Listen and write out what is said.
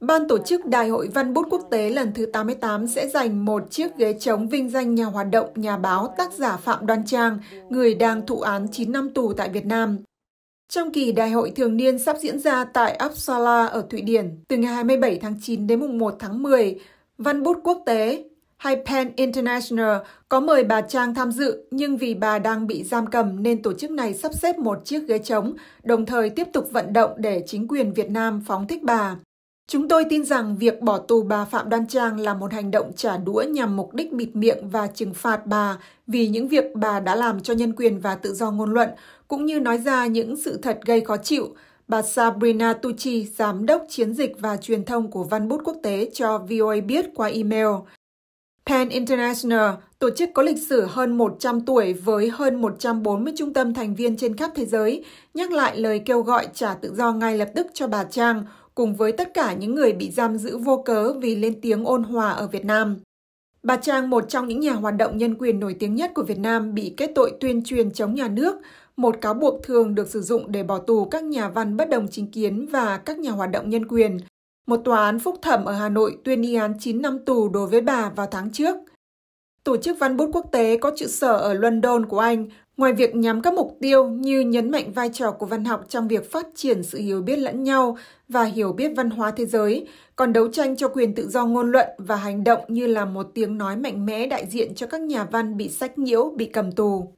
Ban tổ chức Đại hội Văn bút quốc tế lần thứ 88 sẽ dành một chiếc ghế trống vinh danh nhà hoạt động, nhà báo, tác giả Phạm Đoan Trang, người đang thụ án 9 năm tù tại Việt Nam. Trong kỳ đại hội thường niên sắp diễn ra tại Uppsala ở Thụy Điển từ ngày 27 tháng 9 đến mùng 1 tháng 10, Văn bút quốc tế hay Pen International có mời bà Trang tham dự nhưng vì bà đang bị giam cầm nên tổ chức này sắp xếp một chiếc ghế trống, đồng thời tiếp tục vận động để chính quyền Việt Nam phóng thích bà. Chúng tôi tin rằng việc bỏ tù bà Phạm Đoan Trang là một hành động trả đũa nhằm mục đích bịt miệng và trừng phạt bà vì những việc bà đã làm cho nhân quyền và tự do ngôn luận, cũng như nói ra những sự thật gây khó chịu, bà Sabrina Tucci, giám đốc chiến dịch và truyền thông của Văn bút quốc tế cho VOA biết qua email. Pan International, tổ chức có lịch sử hơn 100 tuổi với hơn 140 trung tâm thành viên trên khắp thế giới, nhắc lại lời kêu gọi trả tự do ngay lập tức cho bà Trang, cùng với tất cả những người bị giam giữ vô cớ vì lên tiếng ôn hòa ở Việt Nam. Bà Trang, một trong những nhà hoạt động nhân quyền nổi tiếng nhất của Việt Nam, bị kết tội tuyên truyền chống nhà nước, một cáo buộc thường được sử dụng để bỏ tù các nhà văn bất đồng chính kiến và các nhà hoạt động nhân quyền. Một tòa án phúc thẩm ở Hà Nội tuyên y án 9 năm tù đối với bà vào tháng trước. Tổ chức Văn bút Quốc tế có trụ sở ở London của Anh Ngoài việc nhắm các mục tiêu như nhấn mạnh vai trò của văn học trong việc phát triển sự hiểu biết lẫn nhau và hiểu biết văn hóa thế giới, còn đấu tranh cho quyền tự do ngôn luận và hành động như là một tiếng nói mạnh mẽ đại diện cho các nhà văn bị sách nhiễu, bị cầm tù.